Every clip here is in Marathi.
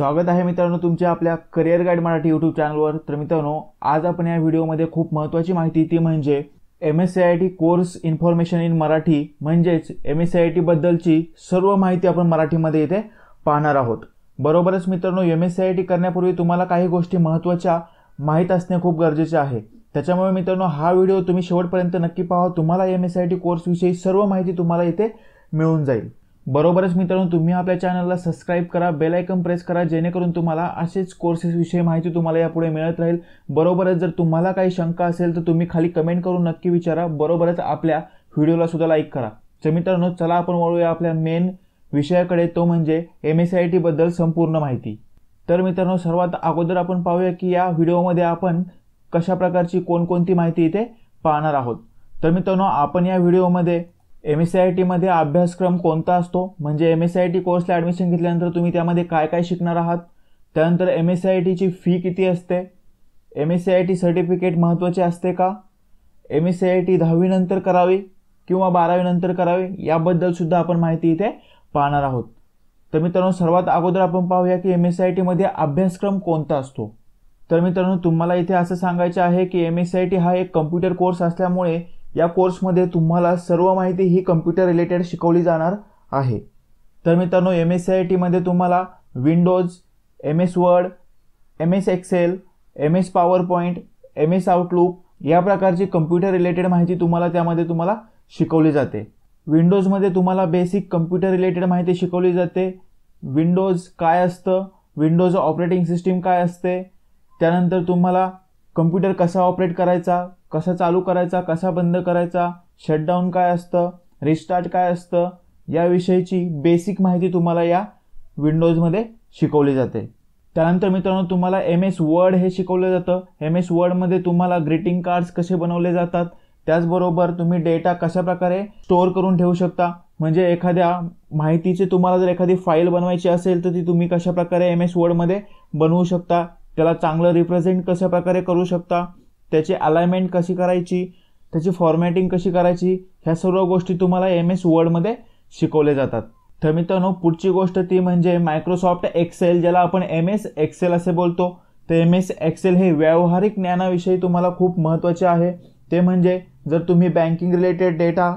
स्वागत आहे मित्रांनो तुमच्या आपल्या करिअर गाईड मराठी यूट्यूब चॅनलवर तर मित्रांनो आज आपण या व्हिडिओमध्ये खूप महत्त्वाची माहिती ती म्हणजे M S C I T course information in Marathi म्हणजेच एम एस सी आय टीबद्दलची सर्व माहिती आपण मराठीमध्ये इथे पाहणार आहोत बरोबरच मित्रांनो M S C I T करण्यापूर्वी तुम्हाला काही गोष्टी महत्त्वाच्या माहीत असणे खूप गरजेचे आहे त्याच्यामुळे मित्रांनो हा व्हिडिओ तुम्ही शेवटपर्यंत नक्की पाहा तुम्हाला M S C I T कोर्सविषयी सर्व माहिती तुम्हाला इथे मिळून जाईल बरोबरच मित्रांनो तुम्ही आपल्या चॅनलला सबस्क्राईब करा बेल आयकन प्रेस करा जेणेकरून तुम्हाला असेच कोर्सेसविषयी माहिती तुम्हाला यापुढे मिळत राहील बरोबरच जर तुम्हाला काही शंका असेल तर तुम्ही खाली कमेंट करून नक्की विचारा बरोबरच आपल्या व्हिडिओला सुद्धा लाईक करा तर मित्रांनो चला आपण वळूया आपल्या मेन विषयाकडे तो म्हणजे एम एस आय टीबद्दल संपूर्ण माहिती तर मित्रांनो सर्वात अगोदर आपण पाहूया की या व्हिडिओमध्ये आपण कशा प्रकारची कोणकोणती माहिती इथे पाहणार आहोत तर मित्रांनो आपण या व्हिडिओमध्ये एम एस सी आय टीमध्ये अभ्यासक्रम कोणता असतो म्हणजे एम एस आय टी कोर्सला ॲडमिशन घेतल्यानंतर तुम्ही त्यामध्ये काय काय शिकणार आहात त्यानंतर एम एस सी आय टीची फी किती असते M S C I T certificate महत्त्वाचे असते का M S C I T दहावीनंतर करावी किंवा बारावीनंतर करावी याबद्दलसुद्धा आपण माहिती इथे पाहणार आहोत तर मित्रांनो सर्वात अगोदर आपण पाहूया की एम एस आय टीमध्ये अभ्यासक्रम कोणता असतो तर मित्रांनो तुम्हाला इथे असं सांगायचं आहे की M S C I T हा एक कम्प्युटर कोर्स असल्यामुळे या कोर्समध्ये तुम्हाला सर्व माहिती ही कम्प्युटर रिलेटेड शिकवली जाणार आहे तर मित्रांनो एम एस सी आय टीमध्ये तुम्हाला Windows M S Word M S Excel M S PowerPoint M S Outlook या प्रकारची कम्प्युटर रिलेटेड माहिती तुम्हाला त्यामध्ये तुम्हाला शिकवली जाते विंडोजमध्ये तुम्हाला बेसिक कम्प्युटर रिलेटेड माहिती शिकवली जाते विंडोज काय असतं विंडोज ऑपरेटिंग सिस्टीम काय असते त्यानंतर तुम्हाला कम्प्युटर कसा ऑपरेट करायचा कसा चालू करायचा कसा बंद करायचा शटडाऊन काय असतं रिस्टार्ट काय असतं याविषयीची बेसिक माहिती तुम्हाला या विंडोजमध्ये शिकवली जाते त्यानंतर मित्रांनो तुम्हाला एम एस वर्ड हे शिकवलं जातं एम एस वर्डमध्ये तुम्हाला ग्रीटिंग कार्ड्स कसे बनवले जातात त्याचबरोबर तुम्ही डेटा कशा प्रकारे स्टोअर करून ठेवू शकता म्हणजे एखाद्या माहितीची तुम्हाला जर एखादी फाईल बनवायची असेल तर ती तुम्ही कशाप्रकारे एम एस वर्डमध्ये बनवू शकता त्याला चांगलं रिप्रेझेंट कशा प्रकारे करू शकता त्याची अलाइनमेंट कशी करायची त्याची फॉर्मॅटिंग कशी करायची ह्या सर्व गोष्टी तुम्हाला एम एस वर्डमध्ये शिकवले जातात तर मित्रांनो पुढची गोष्ट ती म्हणजे मायक्रोसॉफ्ट एक्सेल ज्याला आपण एम एस एक्सेल असे बोलतो तर एम एस एक्सेल हे व्यावहारिक ज्ञानाविषयी तुम्हाला खूप महत्त्वाचे आहे ते म्हणजे जर तुम्ही बँकिंग रिलेटेड डेटा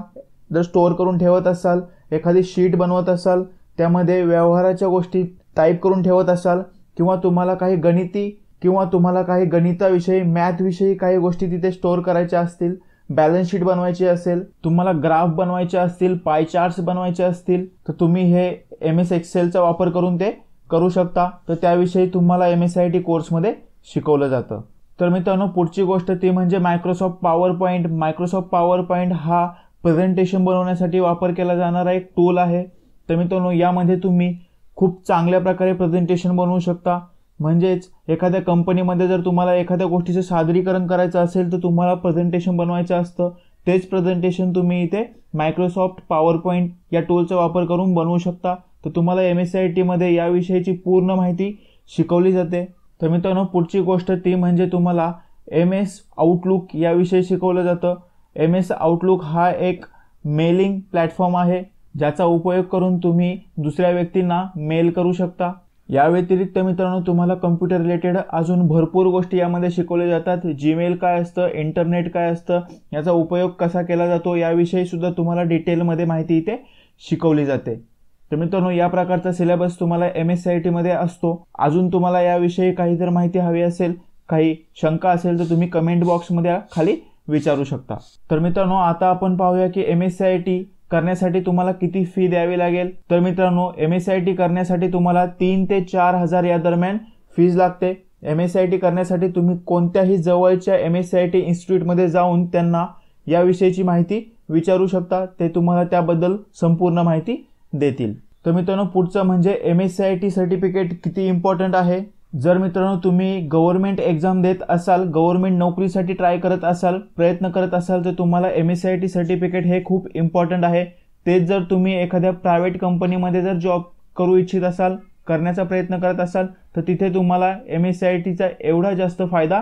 जर स्टोअर करून ठेवत असाल एखादी शीट बनवत असाल त्यामध्ये व्यवहाराच्या गोष्टी टाईप करून ठेवत असाल किंवा तुम्हाला काही गणिती किंवा तुम्हाला काही गणिताविषयी मॅथविषयी काही गोष्टी तिथे स्टोअर करायच्या असतील बॅलन्स शीट बनवायची असेल तुम्हाला ग्राफ बनवायचे असतील पाय चार्ट्स बनवायचे असतील तर तुम्ही हे एम एस एक्सेलचा वापर करून ते करू शकता तर त्याविषयी तुम्हाला एम एस आय टी कोर्समध्ये शिकवलं जातं तर मित्रांनो पुढची गोष्ट ती म्हणजे Microsoft PowerPoint Microsoft PowerPoint हा प्रेझेंटेशन बनवण्यासाठी वापर केला जाणारा एक टूल आहे तर मित्रांनो यामध्ये तुम्ही खूप चांगल्या प्रकारे प्रेझेंटेशन बनवू शकता म्हणजेच एखाद्या कंपनीमध्ये जर तुम्हाला एखाद्या गोष्टीचं सादरीकरण करायचं असेल तर तुम्हाला प्रेझेंटेशन बनवायचं असतं तेच प्रेझेंटेशन तुम्ही इथे मायक्रोसॉफ्ट पॉवर पॉईंट या टूलचा वापर करून बनवू शकता तर तुम्हाला एम एस आय टीमध्ये याविषयीची पूर्ण माहिती शिकवली जाते तर मित्रांनो पुढची गोष्ट ती म्हणजे तुम्हाला एम एस आउटलुक याविषयी शिकवलं जातं एम एस आउटलुक हा एक मेलिंग प्लॅटफॉर्म आहे ज्याचा उपयोग करून तुम्ही दुसऱ्या व्यक्तींना मेल करू शकता या व्यतिरिक्त मित्रांनो तुम्हाला कम्प्युटर रिलेटेड अजून भरपूर गोष्टी यामध्ये शिकवल्या जातात जीमेल काय असतं इंटरनेट काय असतं याचा उपयोग कसा केला जातो याविषयी सुद्धा तुम्हाला डिटेलमध्ये माहिती इथे शिकवली जाते तर मित्रांनो या प्रकारचा सिलेबस तुम्हाला एम एस सी आय टीमध्ये असतो अजून तुम्हाला याविषयी काही जर माहिती हवी असेल काही शंका असेल तर तुम्ही कमेंट बॉक्समध्ये खाली विचारू शकता तर मित्रांनो आता आपण पाहूया की M S C I T करण्यासाठी तुम्हाला किती फी द्यावी लागेल तर मित्रांनो एम एस आय टी करण्यासाठी तुम्हाला तीन ते चार हजार या दरम्यान फीज लागते एम एस आय टी करण्यासाठी तुम्ही कोणत्याही जवळच्या एम एस आय टी इन्स्टिट्यूटमध्ये जाऊन त्यांना याविषयीची माहिती विचारू शकता ते तुम्हाला त्याबद्दल संपूर्ण माहिती देतील तर मित्रांनो पुढचं म्हणजे M S C I T certificate किती इम्पॉर्टंट आहे जर मित्रांनो तुम्ही गव्हर्नमेंट एक्झाम देत असाल गव्हर्नमेंट नोकरीसाठी ट्राय करत असाल प्रयत्न करत असाल तर तुम्हाला M S C I T certificate हे खूप इम्पॉर्टंट आहे तेच जर तुम्ही एखाद्या प्रायव्हेट कंपनीमध्ये जर जॉब करू इच्छित असाल करण्याचा प्रयत्न करत असाल तर तिथे तुम्हाला एम एस सी आय टीचा एवढा जास्त फायदा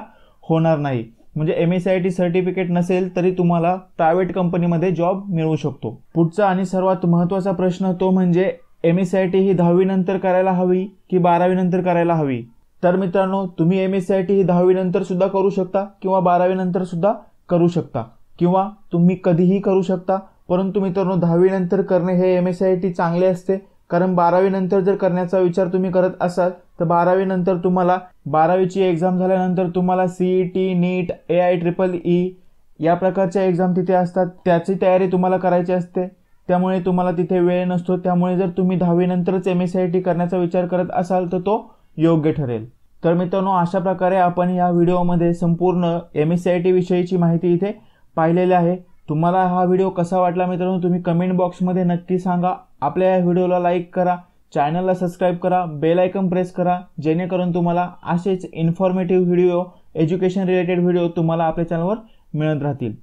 होणार नाही म्हणजे M S C I T certificate नसेल तरी तुम्हाला प्रायव्हेट कंपनीमध्ये जॉब मिळू शकतो पुढचा आणि सर्वात महत्त्वाचा प्रश्न तो म्हणजे M S C I T ही दहावीनंतर करायला हवी की बारावीनंतर करायला हवी तर मित्रांनो तुम्ही M S C I T ही दहावीनंतर सुद्धा करू शकता किंवा बारावीनंतर सुद्धा करू शकता किंवा तुम्ही कधीही करू शकता परंतु मित्रांनो दहावीनंतर करणे हे M S C I T चांगले असते कारण बारावीनंतर जर करण्याचा विचार तुम्ही करत असाल तर बारावीनंतर तुम्हाला बारावीची एक्झाम झाल्यानंतर तुम्हाला C E T NEET A I triple E या प्रकारच्या एक्झाम तिथे असतात त्याची तयारी तुम्हाला करायची असते त्यामुळे तुम्हाला तिथे वेळ नसतो त्यामुळे जर तुम्ही दहावीनंतरच M S C I T करण्याचा विचार करत असाल तर तो योग्य ठरेल तर मित्रांनो अशा प्रकारे आपण या व्हिडिओमध्ये संपूर्ण M S C I T विषयीची माहिती इथे पाहिलेली आहे तुम्हाला हा व्हिडिओ कसा वाटला मित्रांनो तुम्ही कमेंट बॉक्समध्ये नक्की सांगा आपल्या या व्हिडिओला लाईक करा चॅनलला सबस्क्राईब करा बेल आयकन प्रेस करा जेणेकरून तुम्हाला असेच informative video education related video तुम्हाला आपल्या चॅनलवर मिळत राहतील